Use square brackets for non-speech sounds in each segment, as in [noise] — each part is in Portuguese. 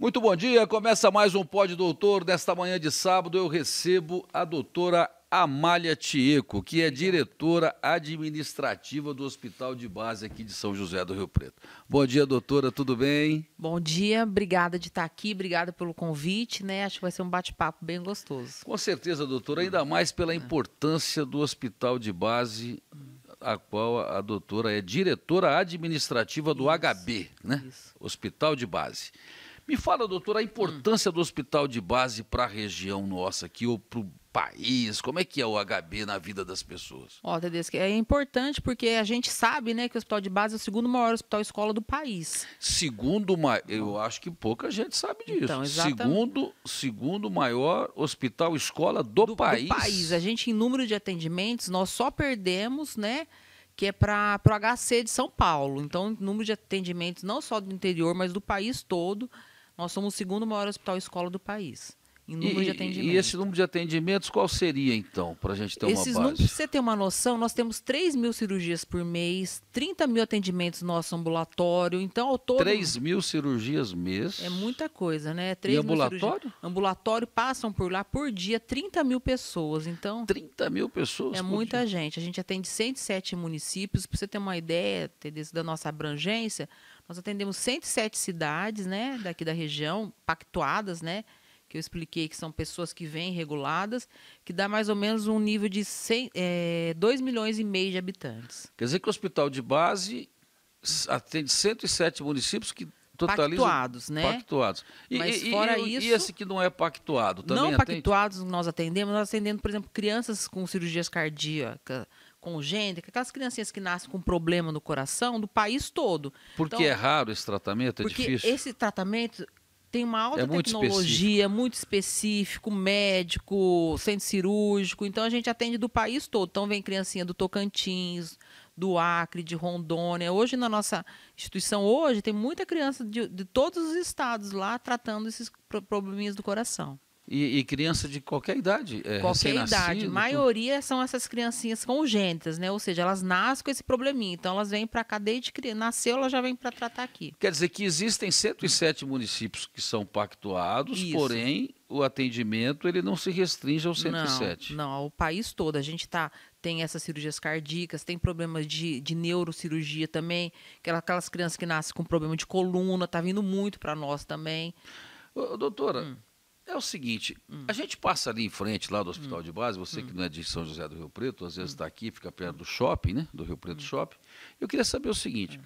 Muito bom dia, começa mais um Pod Doutor. Nesta manhã de sábado eu recebo a doutora Amália Tieco, que é diretora administrativa do Hospital de Base aqui de São José do Rio Preto. Bom dia, doutora, tudo bem? Bom dia, obrigada de estar aqui, obrigada pelo convite, né? Acho que vai ser um bate-papo bem gostoso. Com certeza, doutora, ainda mais pela importância do Hospital de Base a qual a doutora é diretora administrativa do Isso. HB, né? Isso. Hospital de Base. Me fala, doutor, a importância hum. do hospital de base para a região nossa aqui, ou para o país? Como é que é o HB na vida das pessoas? Ó, oh, Tedesco, é importante porque a gente sabe, né, que o hospital de base é o segundo maior hospital escola do país. Segundo maior, eu acho que pouca gente sabe disso. Então, exatamente. Segundo, segundo maior hospital escola do, do país. Do país. A gente em número de atendimentos, nós só perdemos, né, que é para o HC de São Paulo. Então, número de atendimentos não só do interior, mas do país todo nós somos o segundo maior hospital escola do país. Em número e, de atendimentos. E esse número de atendimentos, qual seria, então, para a gente ter Esses uma base? Para você ter uma noção, nós temos 3 mil cirurgias por mês, 30 mil atendimentos no nosso ambulatório. Então, ao todo. 3 mil cirurgias mês. É muita coisa, né? 3 e ambulatório? Cirurgi... Ambulatório passam por lá por dia 30 mil pessoas. Então. 30 mil pessoas? É muita dia. gente. A gente atende 107 municípios. Para você ter uma ideia, desse, da nossa abrangência, nós atendemos 107 cidades, né, daqui da região, pactuadas, né, que eu expliquei que são pessoas que vêm reguladas, que dá mais ou menos um nível de 100, é, 2 milhões e meio de habitantes. Quer dizer que o hospital de base atende 107 municípios que totalizam... Pactuados, né? Pactuados. E, Mas e, fora e, isso... E esse que não é pactuado também Não atende? pactuados nós atendemos, nós atendemos, por exemplo, crianças com cirurgias cardíacas, congênica, aquelas criancinhas que nascem com problema no coração do país todo. Porque então, é raro esse tratamento, é porque difícil. Esse tratamento tem uma alta é tecnologia, muito específico. muito específico, médico, centro cirúrgico. Então a gente atende do país todo. Então vem criancinha do Tocantins, do Acre, de Rondônia. Hoje na nossa instituição hoje tem muita criança de, de todos os estados lá tratando esses probleminhas do coração. E, e criança de qualquer idade. É, qualquer idade. A maioria são essas criancinhas congênitas, né? Ou seja, elas nascem com esse probleminha. Então elas vêm para cá desde que nasceu, elas já vêm para tratar aqui. Quer dizer que existem 107 municípios que são pactuados, Isso. porém o atendimento ele não se restringe aos 107. Não, não o país todo. A gente está tem essas cirurgias cardíacas, tem problemas de, de neurocirurgia também, aquelas, aquelas crianças que nascem com problema de coluna, tá vindo muito para nós também. Ô, doutora, hum. É o seguinte, hum. a gente passa ali em frente, lá do hum. Hospital hum. de Base, você hum. que não é de São José do Rio Preto, às vezes está hum. aqui, fica perto do shopping, né? Do Rio Preto hum. Shopping. Eu queria saber o seguinte: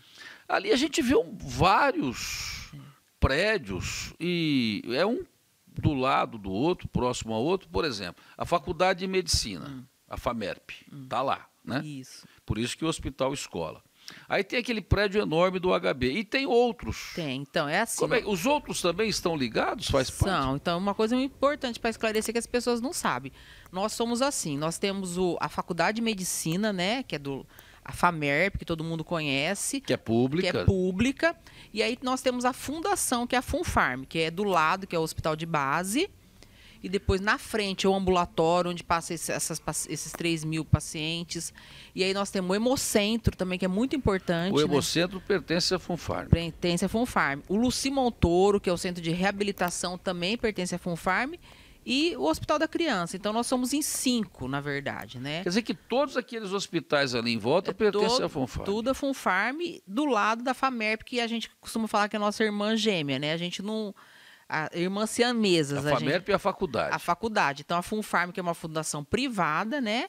ali a gente viu vários prédios e é um do lado do outro, próximo ao outro, por exemplo, a Faculdade de Medicina, a FAMERP, está lá, né? Isso. Por isso que o Hospital Escola. Aí tem aquele prédio enorme do HB. E tem outros. Tem, então é assim. É? Os outros também estão ligados? Faz São. parte? São. Então, uma coisa importante para esclarecer que as pessoas não sabem. Nós somos assim. Nós temos o, a Faculdade de Medicina, né? Que é do. A FAMERP, que todo mundo conhece. Que é pública. Que é pública. E aí nós temos a fundação, que é a FUNFARM, que é do lado, que é o hospital de base e depois na frente é o ambulatório, onde passa esse, essas, esses 3 mil pacientes. E aí nós temos o Hemocentro também, que é muito importante. O né? Hemocentro né? pertence à Funfarm. Pertence à Funfarm. O Luci Montoro, que é o centro de reabilitação, também pertence à Funfarm e o Hospital da Criança. Então nós somos em cinco, na verdade, né? Quer dizer que todos aqueles hospitais ali em volta é pertencem todo, à Funfarm. Tudo a Funfarm, do lado da Famerp, que a gente costuma falar que é a nossa irmã gêmea, né? A gente não a Irmã Cianesas. A, a FAMERP gente, e a faculdade. A faculdade. Então, a FUNFARM, que é uma fundação privada, né?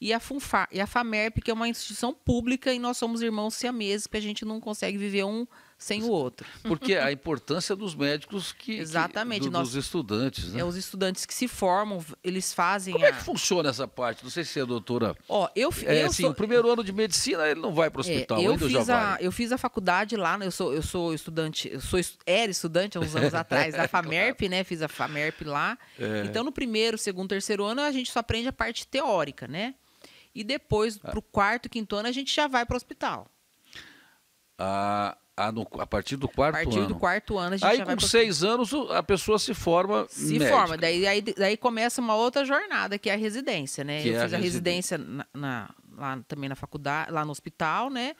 E a, Funfar, e a FAMERP, que é uma instituição pública, e nós somos irmãos siameses, porque a gente não consegue viver um sem o outro. [laughs] Porque a importância dos médicos que. Exatamente. Que, do, nós, dos estudantes, né? É, os estudantes que se formam, eles fazem. Como é a... é que funciona essa parte? Não sei se a doutora. Ó, eu, é, eu assim, sou... o primeiro ano de medicina ele não vai para o é, hospital, é, eu ainda fiz a, Eu fiz a faculdade lá, né, eu sou, eu sou estudante, eu sou, era estudante há uns anos [laughs] atrás da é, FAMERP, claro. né? Fiz a FAMERP lá. É. Então, no primeiro, segundo, terceiro ano, a gente só aprende a parte teórica, né? E depois, ah. para o quarto, quinto ano, a gente já vai para o hospital. Ah, ah, no, a partir do quarto ano. A partir ano. do quarto ano a gente Aí com seis anos a pessoa se forma. Se médica. forma, daí, aí, daí começa uma outra jornada, que é a residência, né? Que eu é fiz a residência, residência na, na, lá também na faculdade, lá no hospital, né?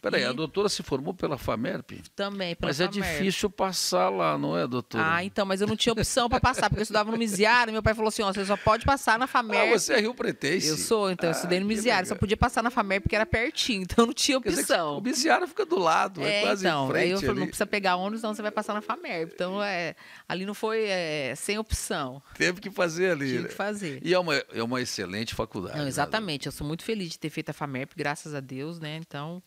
Peraí, e... a doutora se formou pela FAMERP? Também, pela Mas é FAMERP. é difícil passar lá, não é, doutora? Ah, então, mas eu não tinha opção para passar, porque eu estudava no Misiário, meu pai falou assim, ó, você só pode passar na ah, FAMERP. Ah, você é Rio Pretense? Eu sou, então, eu ah, estudei no Misiário, só podia passar na FAMERP porque era pertinho, [laughs] então não tinha opção. o Misiário fica do lado, é, é quase então, em frente aí eu falei, ali. não precisa pegar ônibus, não, você vai passar na FAMERP. Então, é, ali não foi é, sem opção. Teve que fazer ali, Teve né? que fazer. E é uma, é uma excelente faculdade. Não, né, exatamente, né? eu sou muito feliz de ter feito a FAMERP, graças a Deus, né, então...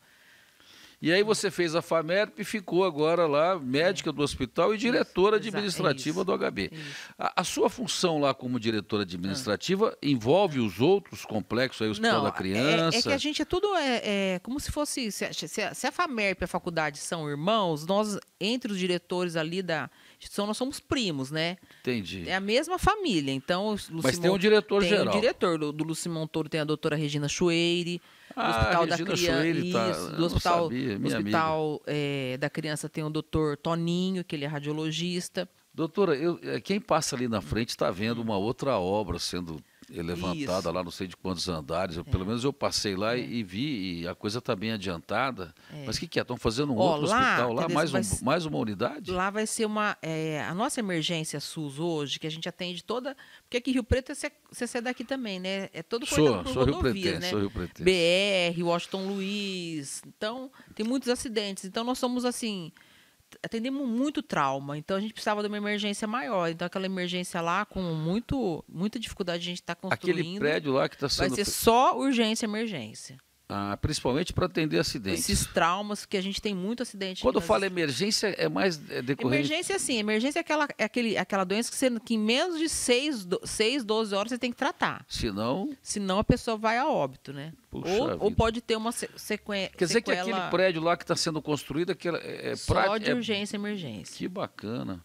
E aí você fez a FAMERP e ficou agora lá médica do hospital e diretora isso, é administrativa do HB. A, a, sua função lá como diretora administrativa ah. envolve os outros complexos, aí, o Hospital Não, da Criança? É, é que a gente é tudo é, é como se fosse... Se, se, se a FAMERP e a faculdade são irmãos, nós, entre os diretores ali da instituição, nós somos primos, né? Entendi. É a mesma família, então... Mas tem um diretor tem geral. Tem um diretor, do, do Lucimon Toro tem a doutora Regina Chueire... Ah, hospital da criança. Tá, do hospital, hospital eh, da criança tem o doutor Toninho, que ele é radiologista. Doutora, eu, eh, quem passa ali na frente está vendo uhum. uma outra obra sendo levantada Isso. lá, não sei de quantos andares. Eu, é. Pelo menos eu passei lá é. e vi, e a coisa está bem adiantada. É. Mas o que, que é? Estão fazendo um Ó, outro lá, hospital lá, mais, um, ser, mais uma unidade? Lá vai ser uma. É, a nossa emergência SUS hoje, que a gente atende toda. Porque aqui Rio Preto é sai daqui também, né? É todo sou, por sou rodovias, Rio Pretense, né? Sou Rio Pretense. BR, Washington Luiz. Então, tem muitos acidentes. Então, nós somos assim atendemos muito trauma, então a gente precisava de uma emergência maior. Então aquela emergência lá com muito, muita dificuldade a gente está construindo. Aquele prédio lá que está sendo vai ser só urgência emergência. Ah, principalmente para atender acidentes. Esses traumas que a gente tem muito acidente. Quando eu falo emergência, é mais é decorrente. Emergência, sim. Emergência é aquela, é aquele, aquela doença que, você, que em menos de 6, 6, 12 horas você tem que tratar. Senão. Senão a pessoa vai a óbito, né? Puxa ou, ou pode ter uma sequência. Quer dizer sequela... que aquele prédio lá que está sendo construído é, é, Só pra... de é urgência é... emergência. Que bacana.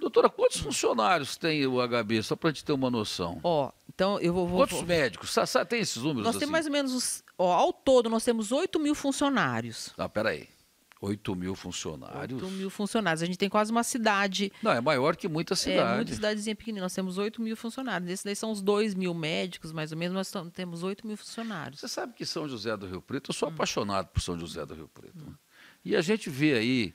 Doutora, quantos hum. funcionários tem o HB, só para a gente ter uma noção? Ó, então eu vou... vou quantos vou... médicos? Sa, sa, tem esses números Nós assim? temos mais ou menos, ó, ao todo, nós temos 8 mil funcionários. Ah, peraí. 8 mil funcionários. 8 mil funcionários. A gente tem quase uma cidade. Não, é maior que muita cidade. É, muita cidadezinha pequenina. Nós temos 8 mil funcionários. Esses daí são os 2 mil médicos, mais ou menos. Nós temos 8 mil funcionários. Você sabe que São José do Rio Preto, eu sou hum. apaixonado por São José do Rio Preto. Hum. Né? E a gente vê aí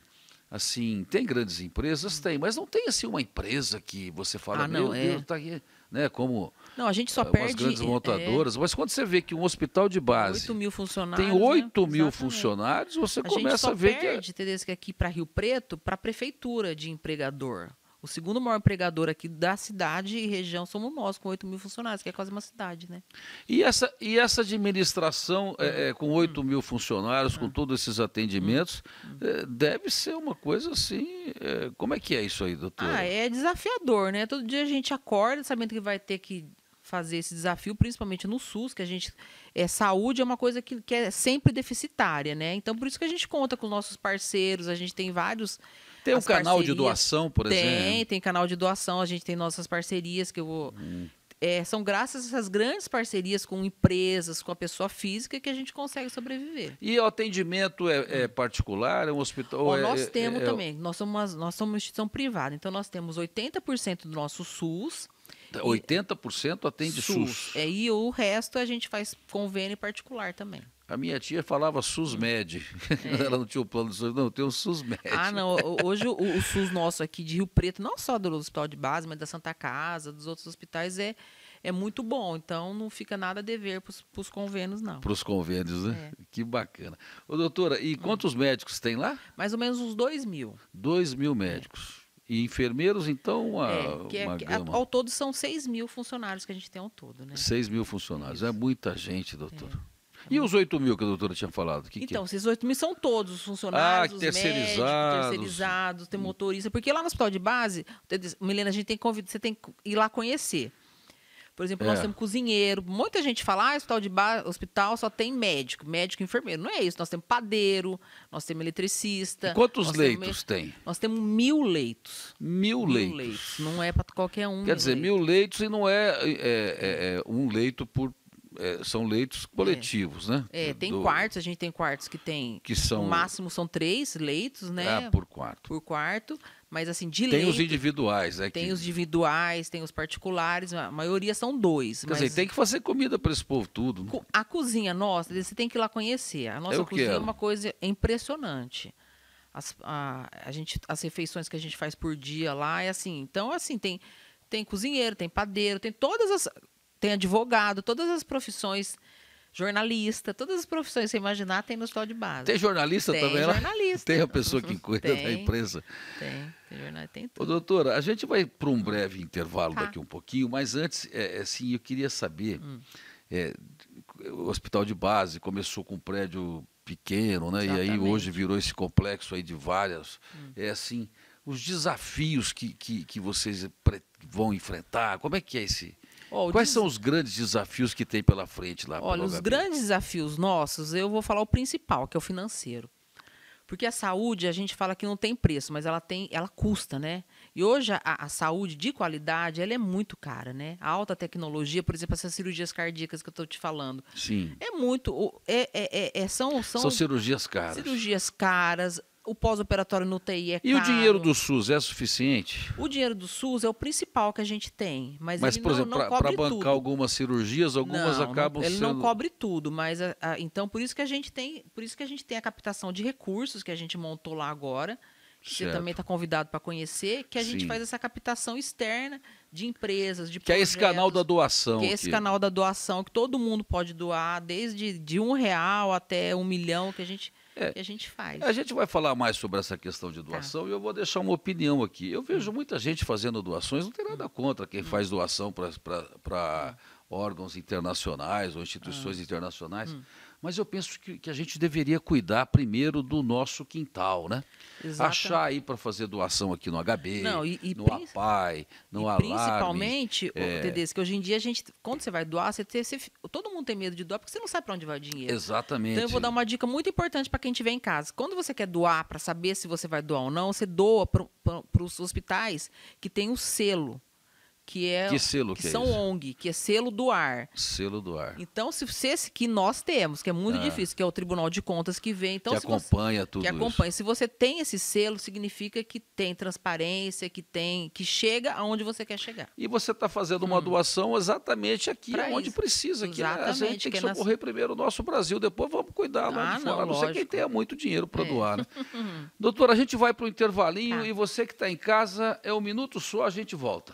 assim, tem grandes empresas? Tem, mas não tem assim uma empresa que você fala, ah, não, meu é. Deus, tá aqui, né? Como não, a gente só eh, umas perde, grandes é, montadoras, é, mas quando você vê que um hospital de base 8 mil funcionários, tem 8 né? mil Exatamente. funcionários, você a começa a ver é perde, que. A gente perde, que aqui para Rio Preto, para a prefeitura de empregador. O segundo maior empregador aqui da cidade e região somos nós, com 8 mil funcionários, que é quase uma cidade, né? E essa, e essa administração é, é com 8 mil funcionários, com hum. todos esses atendimentos, é, deve ser uma coisa assim. É, como é que é isso aí, doutor? Ah, é desafiador, né? Todo dia a gente acorda sabendo que vai ter que fazer esse desafio, principalmente no SUS, que a gente. É, saúde é uma coisa que, que é sempre deficitária, né? Então, por isso que a gente conta com nossos parceiros, a gente tem vários tem um canal parcerias. de doação, por tem, exemplo? Tem, tem canal de doação, a gente tem nossas parcerias que eu vou. Hum. É, são graças a essas grandes parcerias com empresas, com a pessoa física, que a gente consegue sobreviver. E o atendimento é, é particular? É um hospital? É, nós é, temos é, é também. Nós somos, uma, nós somos uma instituição privada, então nós temos 80% do nosso SUS. 80% atende SUS. SUS. É, e o resto a gente faz convênio particular também. A minha tia falava SUSMED. É. [laughs] Ela não tinha o plano de SUS, não, tem o SUSMED. Ah, não. Hoje o, o, SUS nosso aqui de Rio Preto, não só do Hospital de Base, mas da Santa Casa, dos outros hospitais, é, é muito bom. Então não fica nada a dever para os convênios, não. Para os convênios, né? É. Que bacana. Ô, doutora, e quantos hum. médicos tem lá? Mais ou menos uns dois mil. Dois mil médicos. É. E enfermeiros, então, uma é, que, é uma gama. ao todo são seis mil funcionários que a gente tem ao todo, né? Seis mil funcionários. É Isso. É muita gente, doutora. É. E os 8 mil que a doutora tinha falado? Que então, que é? esses 8 mil são todos os ah, funcionários, ah, os terceirizados. médicos, terceirizados, tem motorista. Porque lá no hospital de base, Milena, a gente tem convite, você tem que ir lá conhecer. Por exemplo, é. nós temos cozinheiro. Muita gente fala, ah, hospital de hospital só tem médico, médico e enfermeiro. Não é isso. Nós temos padeiro, nós temos eletricista. E quantos leitos temos... tem? Nós temos mil leitos. Mil, mil leitos. leitos. Não é para qualquer um. Quer dizer, mil leitos e não é, é, é, é um leito por é, são leitos é. coletivos, é. né? É, tem Do... quartos, a gente tem quartos que tem. Que são. O máximo são três leitos, né? Ah, por quarto. Por quarto. Mas assim, de Tem leito, os individuais, né? Tem que... os individuais, tem os particulares, a maioria são dois. Quer mas... dizer, tem que fazer comida para esse povo tudo. Né? A cozinha nossa, você tem que ir lá conhecer. A nossa é Eu cozinha quero. É, é uma coisa impressionante. As, a, a gente, as refeições que a gente faz por dia lá é assim. Então, assim, tem tem cozinheiro, tem padeiro, tem todas as tem advogado, todas as profissões jornalista, todas as profissões que você imaginar tem no hospital de base. Tem jornalista tem também? Tem jornalista. Tem a pessoa que cuida tem, da imprensa? Tem, tem jornalista, tem tudo. Ô, doutora, a gente vai para um breve intervalo tá. daqui um pouquinho, mas antes, é, assim, eu queria saber, hum. é, o hospital de base começou com um prédio pequeno, né? Exatamente. E aí hoje virou esse complexo aí de várias, hum. é assim, os desafios que, que, que vocês vão enfrentar, como é que é esse Oh, Quais são os grandes desafios que tem pela frente lá? Olha, os grandes desafios nossos, eu vou falar o principal, que é o financeiro. Porque a saúde, a gente fala que não tem preço, mas ela tem, ela custa, né? E hoje a, a, saúde de qualidade, ela é muito cara, né? A alta tecnologia, por exemplo, essas cirurgias cardíacas que eu estou te falando. Sim. É muito, é, é, é, é são, são... São cirurgias caras. Cirurgias caras, o pós-operatório no TI é caro. E o dinheiro do SUS é suficiente? O dinheiro do SUS é o principal que a gente tem, mas, mas ele por não, exemplo, para bancar tudo. algumas cirurgias, algumas não, acabam ele sendo... não cobre tudo, mas a, a, então por isso que a gente tem, por isso que a gente tem a captação de recursos que a gente montou lá agora. Que certo. você também está convidado para conhecer, que a Sim. gente faz essa captação externa de empresas, de Que projetos, é esse canal da doação. Que é esse aqui. canal da doação, que todo mundo pode doar, desde de um real até um milhão, que a gente é, que a gente faz. A gente vai falar mais sobre essa questão de tá. doação tá. e eu vou deixar uma opinião aqui. Eu vejo hum. muita gente fazendo doações, não tem nada contra quem hum. faz doação para hum. órgãos internacionais ou instituições ah. internacionais. Mas eu penso que, que a gente deveria cuidar primeiro do nosso quintal, né? Exatamente. Achar aí para fazer doação aqui no HB, Não, e, e no APAI, no e Alarme. Principalmente, é... Tedesco, que hoje em dia a gente, quando você vai doar, você, você todo mundo tem medo de doar porque você não sabe para onde vai o dinheiro. Exatamente. Então eu vou dar uma dica muito importante para quem estiver em casa. Quando você quer doar para saber se você vai doar ou não, você doa para os hospitais que tem o selo que é que selo que, que é são ONG, que é selo do ar. Selo do ar. Então, se você que nós temos, que é muito ah. difícil, que é o Tribunal de Contas que vem, então que acompanha você, tudo que acompanha. Isso. Se você tem esse selo, significa que tem transparência, que tem, que chega aonde você quer chegar. E você está fazendo uma hum. doação exatamente aqui pra onde isso. precisa, que é, a gente tem que, que é socorrer nas... primeiro o nosso Brasil, depois vamos cuidar lá ah, de fora. Não, não sei quem tenha muito dinheiro para é. doar. Né? [laughs] Doutora, a gente vai para o intervalinho tá. e você que está em casa é um minuto só, a gente volta.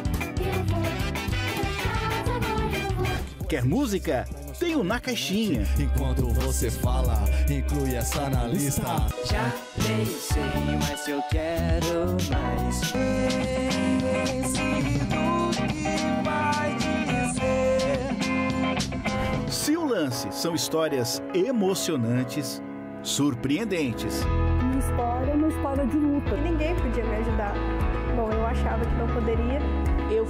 Quer música? Tem o Na Caixinha. Enquanto você fala, inclui essa na lista. Já pensei, mas eu quero mais. Se o lance são histórias emocionantes, surpreendentes. Uma história é uma história de luta. Ninguém podia me ajudar. Bom, eu achava que não poderia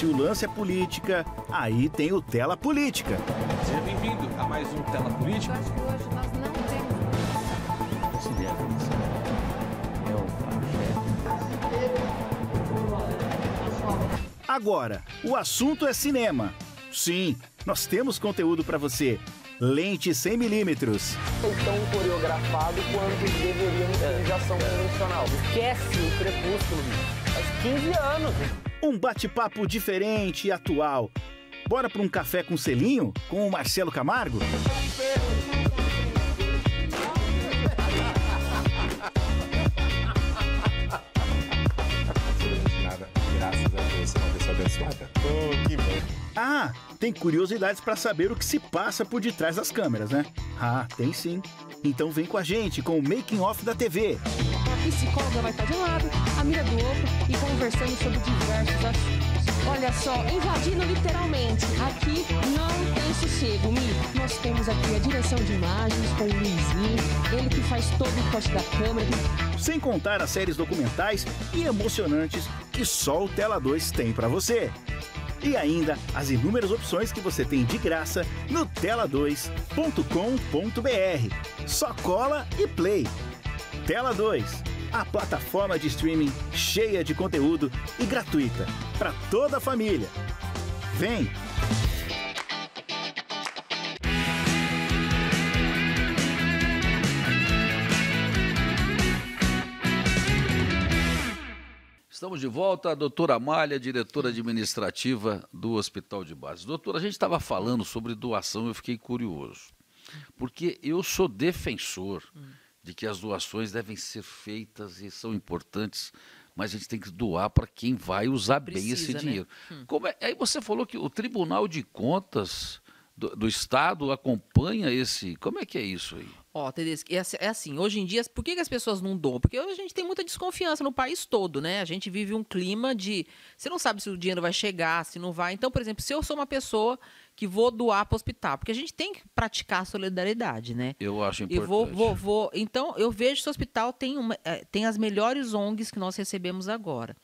Se o lance é política, aí tem o Tela Política. Seja bem-vindo a mais um Tela Política. acho que hoje nós não temos. Considera isso. É o Agora, o assunto é cinema. Sim, nós temos conteúdo para você. Lente 100 milímetros. Tão coreografado quanto deveria no filme de ação convencional. É. Esquece o crepúsculo, bicho. Faz 15 anos. Um bate-papo diferente e atual. Bora para um café com selinho com o Marcelo Camargo? Ah, tem curiosidades para saber o que se passa por detrás das câmeras, né? Ah, tem sim. Então vem com a gente com o Making Off da TV. A psicóloga vai estar de um lado, a mira do outro e conversando sobre diversos assuntos. Olha só, invadindo literalmente. Aqui não tem sossego, Mi. Nós temos aqui a direção de imagens com o Luizinho, ele que faz todo o corte da câmera. Sem contar as séries documentais e emocionantes que só o Tela 2 tem para você e ainda as inúmeras opções que você tem de graça no tela2.com.br. Só cola e play. Tela 2, a plataforma de streaming cheia de conteúdo e gratuita para toda a família. Vem! Estamos de volta, a doutora Amália, diretora administrativa do Hospital de Base. Doutora, a gente estava falando sobre doação, eu fiquei curioso. Porque eu sou defensor de que as doações devem ser feitas e são importantes, mas a gente tem que doar para quem vai usar Precisa, bem esse né? dinheiro. Né? Como é? Aí você falou que o Tribunal de Contas do, do Estado acompanha esse. Como é que é isso aí? Ó, oh, é, assim, hoje em dia, por que, as pessoas não doam? Porque hoje a gente tem muita desconfiança no país todo, né? A gente vive um clima de. Você não sabe se o dinheiro vai chegar, se não vai. Então, por exemplo, se eu sou uma pessoa que vou doar para o hospital, porque a gente tem que praticar a solidariedade, né? Eu acho importante. Eu vou, vou, vou. Então, eu vejo que o hospital tem, uma, eh, tem as melhores ONGs que nós recebemos agora.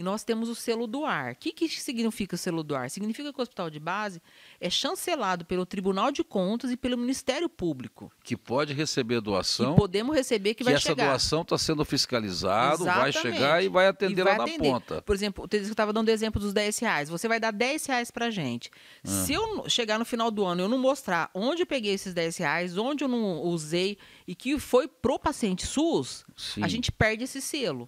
E nós temos o selo do ar. O que, que significa o selo do ar? Significa que o hospital de base é chancelado pelo Tribunal de Contas e pelo Ministério Público. Que pode receber doação. E podemos receber que, que vai essa chegar. essa doação está sendo fiscalizada, vai chegar e vai atender e vai lá atender. na ponta. Por exemplo, eu estava dando o exemplo dos 10 reais. Você vai dar 10 reais para gente. Ah. Se eu chegar no final do ano e eu não mostrar onde eu peguei esses 10 reais, onde eu não usei e que foi pro paciente SUS, Sim. a gente perde esse selo,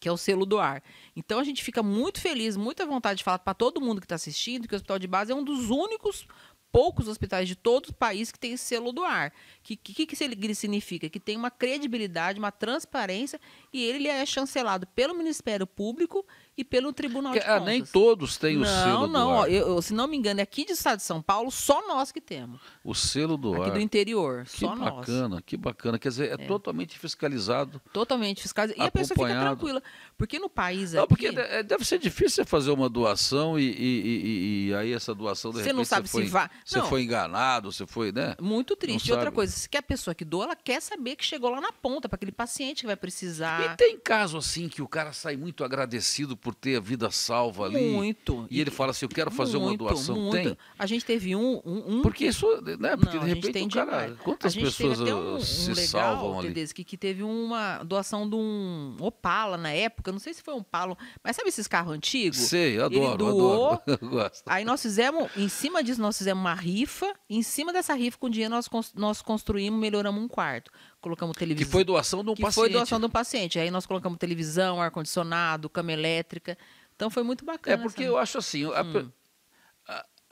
que é o selo do ar. Então a gente fica muito feliz, muita vontade de falar para todo mundo que está assistindo que o hospital de base é um dos únicos poucos hospitais de todo o país que tem esse selo do ar. O que, que, que ele significa? Que tem uma credibilidade, uma transparência, e ele é chancelado pelo Ministério Público e pelo Tribunal que, de ah, Contas. Nem todos têm não, o selo não, do Não, não. Se não me engano, é aqui de Estado de São Paulo, só nós que temos. O selo do aqui ar. Aqui do interior, que só nós. Que bacana, que bacana. Quer dizer, é, é. totalmente fiscalizado. Totalmente fiscalizado. E a pessoa fica tranquila. Porque no país Não, aqui, porque é, deve ser difícil você fazer uma doação e, e, e, e aí essa doação... você não sabe você se vai... Você não. foi enganado, você foi, né? Muito triste. E outra coisa, que a pessoa que doa, ela quer saber que chegou lá na ponta, para aquele paciente que vai precisar. E tem caso assim que o cara sai muito agradecido por ter a vida salva ali. Muito. E, ele fala assim: eu quero fazer muito, uma doação. Muito. Tem. A gente teve um. um, um... Porque isso, né? Porque Não, de repente o cara. Quantas pessoas uh, um, se legal, salvam ali? Dedes, que, que teve uma doação de um Opala na época. Não sei se foi um palo mas sabe esses carros antigos? Sei, eu adoro, ele doou, [laughs] eu adoro. Aí nós fizemos, em cima disso, nós fizemos uma rifa. Em cima dessa rifa, com o dinheiro, nós, nós construímos, melhoramos um quarto colocamos televisão. Que foi doação de um que paciente. Que foi doação de um paciente. Aí nós colocamos televisão, ar-condicionado, cama elétrica. Então foi muito bacana. É porque eu acho assim, hum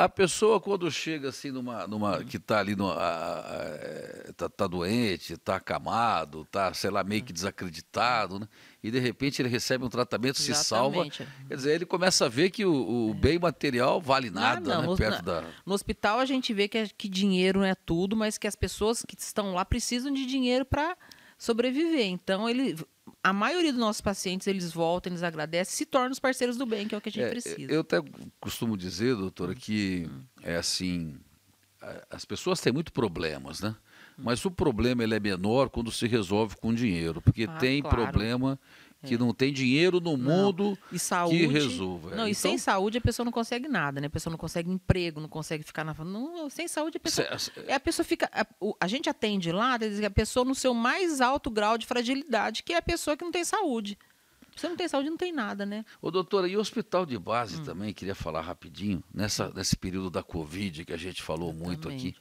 a pessoa quando chega assim numa, numa que está ali numa, é, tá, tá doente, está acamado, está sei lá meio que desacreditado, né? e de repente ele recebe um tratamento, Exatamente. se salva, quer dizer, ele começa a ver que o, o é. bem material vale ah, nada, não, né? Perto da... No hospital a gente vê que, é, que dinheiro não é tudo, mas que as pessoas que estão lá precisam de dinheiro para sobreviver. Então ele a maioria dos nossos pacientes, eles voltam, eles agradecem, se tornam os parceiros do bem, que é o que a gente é, precisa. Eu até costumo dizer, doutora, que é assim, as pessoas têm muito problemas, né? Hum. Mas o problema ele é menor quando se resolve com dinheiro, porque ah, tem claro. problema que não tem dinheiro no mundo saúde, que resolva. Não, e então, sem saúde a pessoa não consegue nada, né? A pessoa não consegue emprego, não consegue ficar na não, sem saúde a pessoa se, se, é, a pessoa fica a, a gente atende lá, a pessoa no seu mais alto grau de fragilidade, que é a pessoa que não tem saúde. Você não tem saúde, não tem nada, né? Ô, doutora, e o hospital de base hum. também, queria falar rapidinho, nessa, hum. nesse período da Covid que a gente falou Exatamente. muito aqui.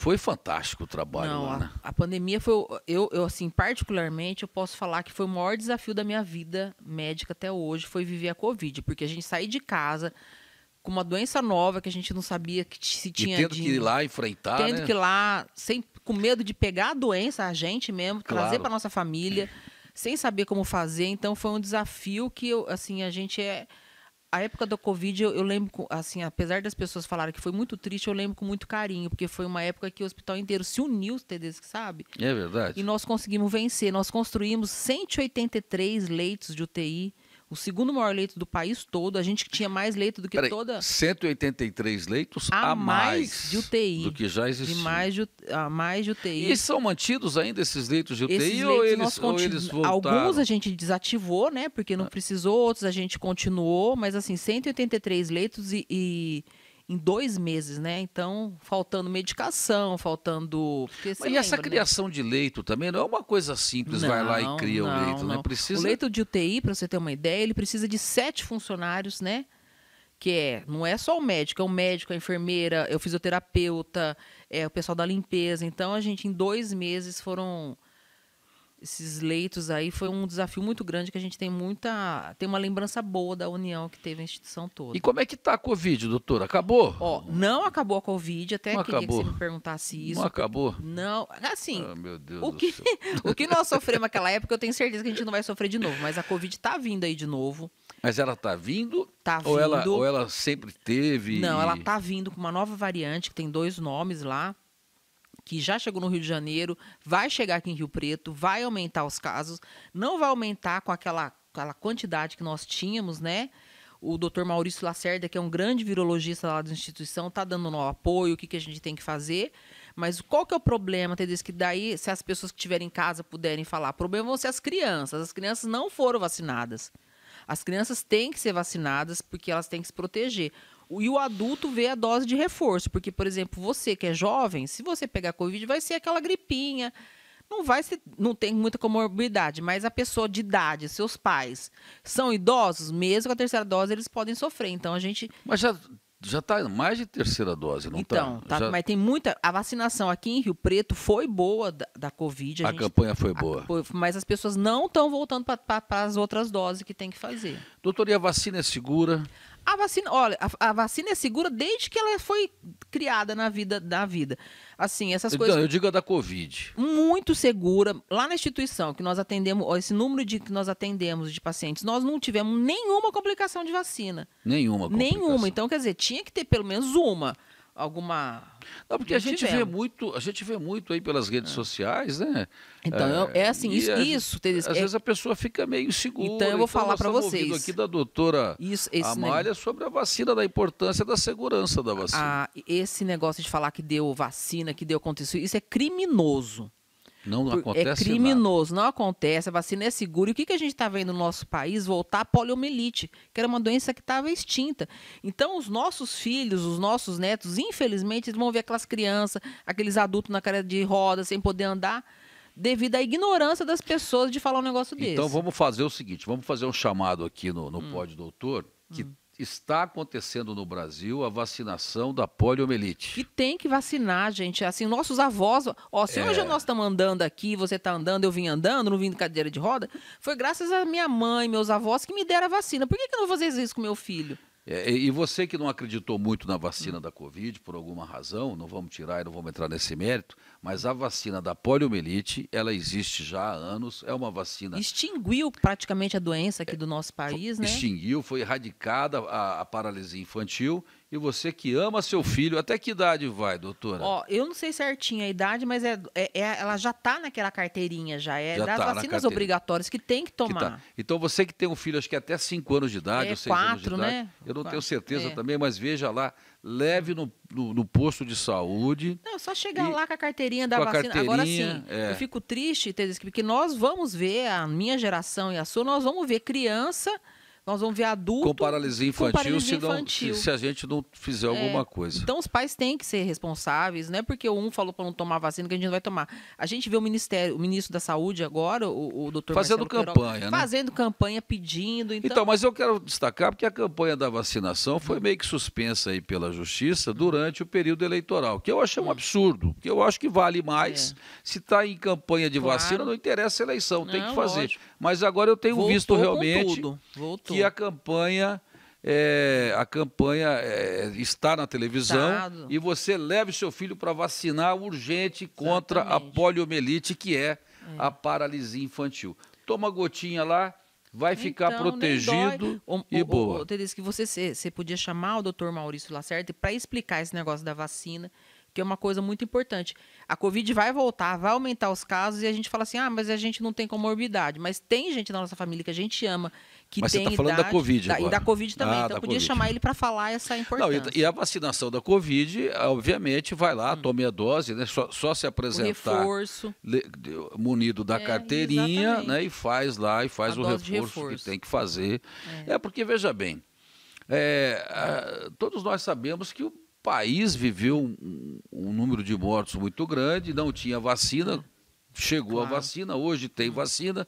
Foi fantástico o trabalho, Não, A, né? a, pandemia foi, eu, eu assim, particularmente, eu posso falar que foi o maior desafio da minha vida médica até hoje, foi viver a Covid, porque a gente sair de casa com uma doença nova que a gente não sabia que se tinha. E tendo de, que ir lá enfrentar. Tendo né? que ir lá, sem, com medo de pegar a doença, a gente mesmo, claro. trazer para nossa família, hum. sem saber como fazer. Então foi um desafio que eu, assim, a gente é a época da Covid, eu, eu, lembro, assim, apesar das pessoas falarem que foi muito triste, eu lembro com muito carinho, porque foi uma época que o hospital inteiro se uniu, Tedesco, sabe? É verdade. E nós conseguimos vencer. Nós construímos 183 leitos de UTI o segundo maior leito do país todo. A gente tinha mais leito do que Peraí, toda. 183 leitos a, a mais, mais, de UTI. Do que já existia. De mais de, a mais de UTI. E são mantidos ainda esses leitos de UTI esses ou, eles, ou eles voltaram? Alguns a gente desativou, né? Porque não ah. precisou, outros a gente continuou, mas assim, 183 leitos e, e em dois meses, né? Então, faltando medicação, faltando. Mas e essa né? criação né? de leito também não é uma coisa simples, não, vai lá e cria não, o leito, né? não. né? Precisa... O leito de UTI, para você ter uma ideia, ele precisa de sete funcionários, né? Que é, não é só o médico, é o médico, a enfermeira, é o fisioterapeuta, é o pessoal da limpeza. Então, a gente, em dois meses, foram esses leitos aí foi um desafio muito grande que a gente tem muita tem uma lembrança boa da união que teve a instituição toda. E como é que tá a Covid, doutor? Acabou? Ó, não acabou a Covid, até não queria acabou. que você me perguntasse isso. Não acabou? Não, assim. Ah, meu Deus o que [laughs] o que nós sofremos naquela época, eu tenho certeza que a gente não vai sofrer de novo, mas a Covid tá vindo aí de novo. Mas ela tá vindo? Tá vindo. Ou ela, ou ela sempre teve? Não, ela tá vindo com uma nova variante que tem dois nomes lá que já chegou no Rio de Janeiro, vai chegar aqui em Rio Preto, vai aumentar os casos, não vai aumentar com aquela, aquela quantidade que nós tínhamos, né? O doutor Maurício Lacerda, que é um grande virologista lá da instituição, está dando um apoio, o que, que a gente tem que fazer. Mas qual que é o problema, Tedesco? Que daí, se as pessoas que estiverem em casa puderem falar, o problema vão ser as crianças. As crianças não foram vacinadas. As crianças têm que ser vacinadas porque elas têm que se proteger. E o adulto vê a dose de reforço, porque, por exemplo, você que é jovem, se você pegar Covid, vai ser aquela gripinha. Não vai ser, não tem muita comorbidade, mas a pessoa de idade, seus pais, são idosos, mesmo com a terceira dose, eles podem sofrer. Então a gente. Mas já já está mais de terceira dose, não está? Então, tá, já... mas tem muita. A vacinação aqui em Rio Preto foi boa da, da Covid. A, a gente, campanha foi boa. A, mas as pessoas não estão voltando para as outras doses que tem que fazer. doutoria a vacina é segura? A vacina, olha, a, a, vacina é segura desde que ela foi criada na vida da vida. Assim, essas eu, coisas. eu digo a da Covid. Muito segura. Lá na instituição que nós atendemos, esse número de que nós atendemos de pacientes, nós não tivemos nenhuma complicação de vacina. Nenhuma complicação. Nenhuma. Então, quer dizer, tinha que ter pelo menos uma alguma. Não, porque a gente tivemos. vê muito, a gente vê muito aí pelas redes é. sociais, né? Então, é, é assim, é, isso, a, isso Às é... vezes a pessoa fica meio segura. Então eu vou então, falar para vocês. aqui da doutora isso, Amália sobre a vacina, da importância da segurança da vacina. Ah, esse negócio de falar que deu vacina, que deu aconteceu, isso é criminoso. Não é acontece. É criminoso, nada. não acontece. A vacina é segura. E o que, que a gente está vendo no nosso país voltar a poliomielite, que era uma doença que estava extinta. Então, os nossos filhos, os nossos netos, infelizmente, eles vão ver aquelas crianças, aqueles adultos na cara de roda, sem poder andar, devido à ignorância das pessoas de falar um negócio então, desse. Então, vamos fazer o seguinte: vamos fazer um chamado aqui no, no hum. Doutor, que hum está acontecendo no Brasil a vacinação da poliomielite. E tem que vacinar, gente. Assim, nossos avós, ó, se é... hoje nós estamos andando aqui, você está andando, eu vim andando, não vim de cadeira de roda, foi graças à minha mãe, meus avós que me deram a vacina. Por que, que eu não vou fazer isso com meu filho? É, e você que não acreditou muito na vacina da Covid, por alguma razão, não vamos tirar e não vamos entrar nesse mérito, mas a vacina da poliomielite, ela existe já há anos, é uma vacina... Extinguiu praticamente a doença aqui é, do nosso país, né? Extinguiu, foi erradicada a, a paralisia infantil e você que ama seu filho, até que idade vai, doutora? Ó, eu não sei certinho a idade, mas é, é, é ela já está naquela carteirinha, já é já das tá vacinas obrigatórias que tem que tomar. Que tá. Então você que tem um filho, acho que até 5 anos de idade, é, ou 6 anos de idade, né? eu não quatro. tenho certeza é. também, mas veja lá, leve no, no, no, posto de saúde. Não, só chegar lá com a carteirinha da vacina. Carteirinha, Agora sim, é. eu fico triste, porque nós vamos ver, a minha geração e a sua, nós vamos ver criança nós vamos ver adulto. Com paralisia infantil, com paralisia se, não, Se, a gente não fizer é, alguma coisa. Então, os pais têm que ser responsáveis, não é porque um falou para não tomar vacina que a gente não vai tomar. A gente vê o Ministério, o ministro da Saúde agora, o, o doutor Fazendo Marcelo campanha, Queiroga, né? Fazendo campanha, pedindo. Então... então, mas eu quero destacar porque a campanha da vacinação foi meio que suspensa aí pela justiça durante o período eleitoral, que eu achei um absurdo, que eu acho que vale mais. É. Se está em campanha de claro. vacina, não interessa a eleição, não, tem que fazer. Lógico. Mas agora eu tenho Voltou visto realmente que a campanha é, a campanha é, está na televisão Estado. e você leve seu filho para vacinar urgente contra Exatamente. a poliomielite, que é, é, a paralisia infantil. Toma gotinha lá, vai então, ficar protegido o, e o, boa. O, o, que você, você podia chamar o doutor Maurício Lacerda para explicar esse negócio da vacina que é uma coisa muito importante. A Covid vai voltar, vai aumentar os casos e a gente fala assim: ah, mas a gente não tem comorbidade. Mas tem gente na nossa família que a gente ama, que mas tem. Mas você está falando da Covid. Da, agora. E da Covid também. Ah, então, podia COVID. chamar ele para falar essa importância. Não, e, e, a vacinação da Covid, obviamente, vai lá, hum. tome a dose, né? só, só se apresentar. O reforço. Le, munido da é, carteirinha, exatamente. né? E faz lá, e faz a o reforço, reforço, que tem que fazer. É, é porque, veja bem. É, todos nós sabemos que o país viveu um, um, número de mortos muito grande, não tinha vacina, chegou claro. a vacina, hoje tem vacina.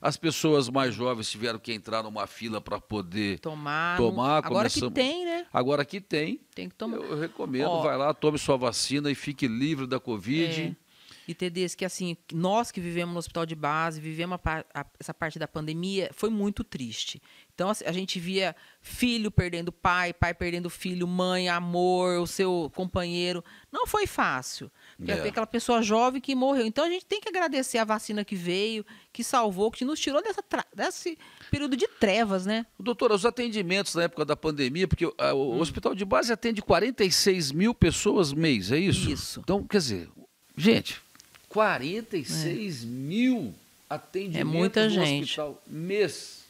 As pessoas mais jovens tiveram que entrar numa fila para poder tomar. tomar agora começamos... que tem, né? Agora que tem. Tem que tomar. Eu recomendo, Ó, vai lá, tome sua vacina e fique livre da Covid. É. E TDs que assim, nós que vivemos no hospital de base, vivemos a, a, essa parte da pandemia, foi muito triste. Então assim, a gente via filho perdendo pai, pai perdendo filho, mãe, amor, o seu companheiro. Não foi fácil. Porque é. aquela pessoa jovem que morreu. Então a gente tem que agradecer a vacina que veio, que salvou, que nos tirou dessa desse período de trevas, né? Doutora, os atendimentos na época da pandemia, porque ah, o hum. hospital de base atende 46 mil pessoas mês, é isso? Isso. Então, quer dizer, gente, 46 é. mil é atendimentos é muita gente. hospital mês.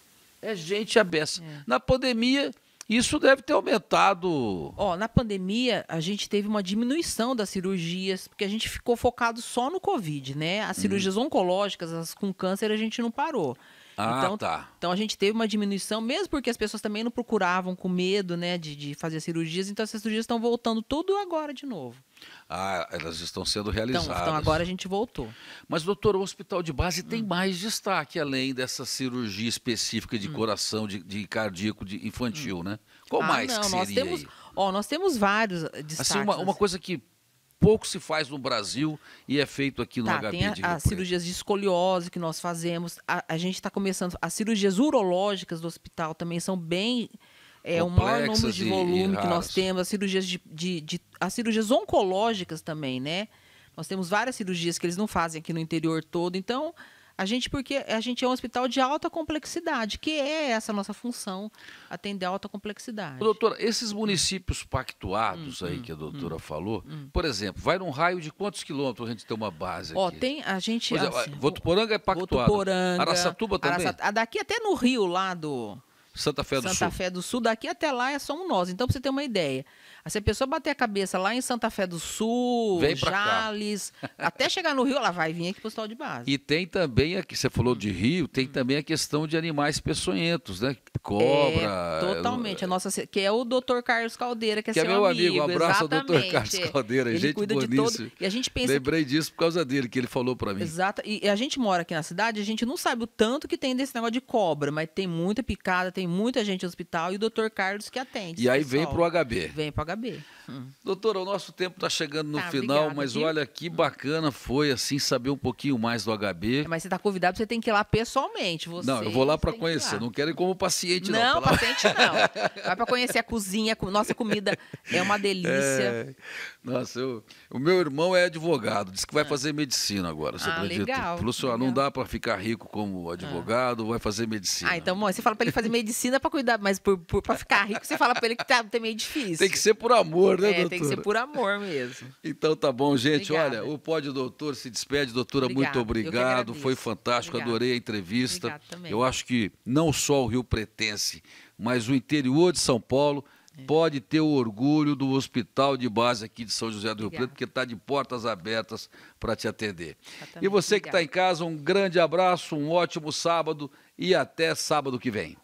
É gente abessa. É. Na pandemia, isso deve ter aumentado. Ó, na pandemia, a gente teve uma diminuição das cirurgias, porque a gente ficou focado só no Covid, né? As uhum. cirurgias hum. oncológicas, as com câncer, a gente não parou. Ah, então, tá. Então a gente teve uma diminuição, mesmo porque as pessoas também não procuravam com medo, né, de, de fazer cirurgias. Então essas cirurgias estão voltando tudo agora de novo. Ah, elas estão sendo realizadas. Então, então agora a gente voltou. Mas, doutor, o hospital de base hum. tem mais destaque além dessa cirurgia específica de hum. coração, de, de, cardíaco, de infantil, hum. né? Qual ah, mais não, que seria nós temos, ó, nós temos vários destaques. Assim, uma, uma assim. coisa que pouco se faz no Brasil e é feito aqui no tá, HB tem a, de as cirurgias de escoliose que nós fazemos. A, a gente está começando. As cirurgias urológicas do hospital também são bem. É o maior número de volume que nós temos. As cirurgias, de, de, de, as cirurgias oncológicas também, né? Nós temos várias cirurgias que eles não fazem aqui no interior todo. Então, a gente, porque a gente é um hospital de alta complexidade, que é essa nossa função, atender alta complexidade. Doutora, esses municípios pactuados hum, aí hum, que a hum. doutora hum, falou, por exemplo, vai num raio de quantos quilômetros a gente tem uma base Ó, tem, a gente... É exemplo, assim, Votuporanga é pactuado. Votuporanga. Araçatuba também? Daqui até no Rio, lá do... Santa Fé do Santa Sul. Santa Fé do Sul, daqui até lá é só um nós. Então, para você ter uma ideia, se a pessoa bater a cabeça lá em Santa Fé do Sul, Vem Jales, [laughs] até chegar no Rio, ela vai vir aqui para o hospital de base. E tem também, aqui, você falou de Rio, tem hum. também a questão de animais peçonhentos, né? Cobra. É, é totalmente. É. A nossa, que é o doutor Carlos Caldeira, que é, que é meu amigo. amigo. Um abraço Exatamente. ao doutor Carlos Caldeira, ele gente cuida boníssima. De todo... E a gente pensa Lembrei que... disso por causa dele, que ele falou para mim. Exato. E a gente mora aqui na cidade, a gente não sabe o tanto que tem desse negócio de cobra, mas tem muita picada, tem muita gente no hospital e o doutor Carlos que atende. E aí pessoal. vem para o HB. Vem para HB. Doutora, o nosso tempo está chegando no tá, final, obrigada, mas viu? olha que bacana foi assim saber um pouquinho mais do HB. É, mas você está convidado, você tem que ir lá pessoalmente. Você, não, eu vou lá para conhecer. Não quero ir como paciente, não. Não, paciente não. [laughs] Vai para conhecer a cozinha, nossa comida é uma delícia. É... Nossa, eu... o meu irmão é advogado, disse que vai ah. fazer medicina agora. Você ah, acredita? Legal, Falou, senhor, assim, não dá para ficar rico como advogado, ah. vai fazer medicina. Ah, então, bom, você fala para ele fazer medicina para cuidar, mas para ficar rico, você fala para ele que tá, também tá difícil. Tem que ser por amor, né, é, doutora? Tem que ser por amor mesmo. [laughs] Então tá bom, gente. Obrigada. Olha, o Pódio Doutor se despede. Doutora, Obrigada. muito obrigado. Foi fantástico, Obrigada. adorei a entrevista. Eu acho que não só o Rio Pretense, mas o interior de São Paulo é. pode ter o orgulho do hospital de base aqui de São José do Rio Preto, porque está de portas abertas para te atender. E você que está em casa, um grande abraço, um ótimo sábado e até sábado que vem.